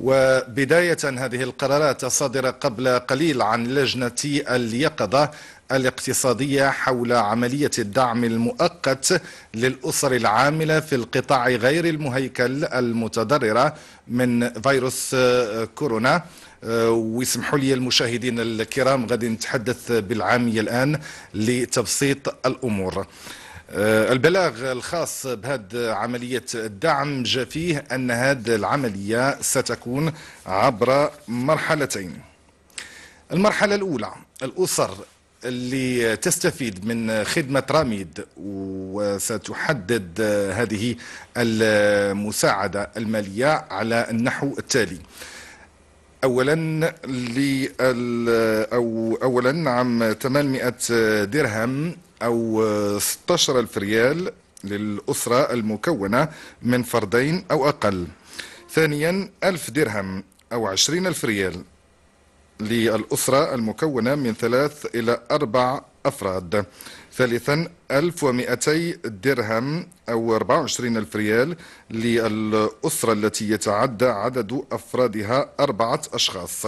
وبداية هذه القرارات الصادرة قبل قليل عن لجنة اليقظة الاقتصادية حول عملية الدعم المؤقت للأسر العاملة في القطاع غير المهيكل المتضررة من فيروس آه، كورونا آه، ويسمحوا لي المشاهدين الكرام غادي نتحدث بالعامية الآن لتبسيط الأمور آه، البلاغ الخاص بهذه عملية الدعم جاء فيه أن هذه العملية ستكون عبر مرحلتين المرحلة الأولى الأسر اللي تستفيد من خدمة راميد وستحدد هذه المساعدة المالية على النحو التالي اولا او اولا عام 800 درهم أو 16 ألف ريال للأسرة المكونة من فردين أو أقل ثانيا ألف درهم أو 20 ألف ريال للأسرة المكونة من ثلاث إلى أربع أفراد ثالثا 1200 درهم أو 24 ألف ريال للأسرة التي يتعدى عدد أفرادها أربعة أشخاص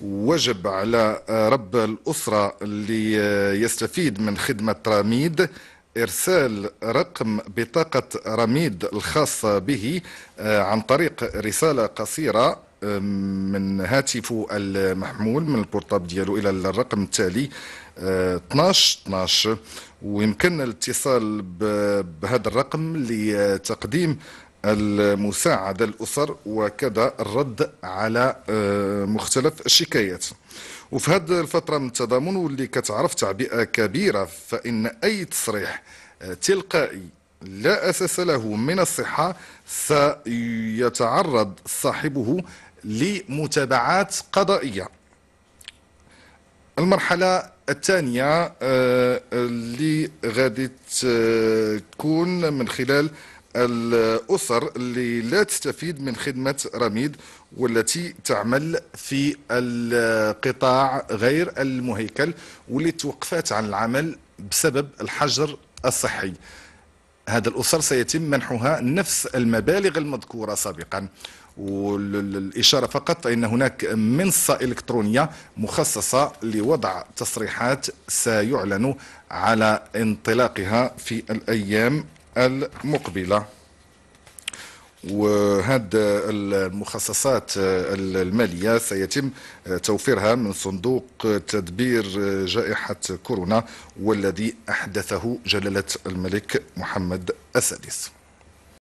وجب على آه، رب الأسرة اللي يستفيد من خدمة رميد إرسال رقم بطاقة رميد الخاصة به آه، عن طريق رسالة قصيرة من هاتفه المحمول من البورتاب ديالو الى الرقم التالي 12 آه، 12 ويمكن الاتصال بهذا الرقم لتقديم المساعدة الأسر وكذا الرد على آه، مختلف الشكايات وفي هذه الفترة من التضامن واللي كتعرف تعبئة كبيرة فإن أي تصريح آه، تلقائي لا أساس له من الصحة سيتعرض صاحبه لمتابعات قضائية المرحلة الثانية آه، اللي غادي تكون من خلال الأسر اللي لا تستفيد من خدمة رميد والتي تعمل في القطاع غير المهيكل واللي توقفت عن العمل بسبب الحجر الصحي هذا الأسر سيتم منحها نفس المبالغ المذكورة سابقا والإشارة فقط أن هناك منصة إلكترونية مخصصة لوضع تصريحات سيعلن على انطلاقها في الأيام المقبلة وهذه المخصصات المالية سيتم توفيرها من صندوق تدبير جائحة كورونا والذي أحدثه جلالة الملك محمد السادس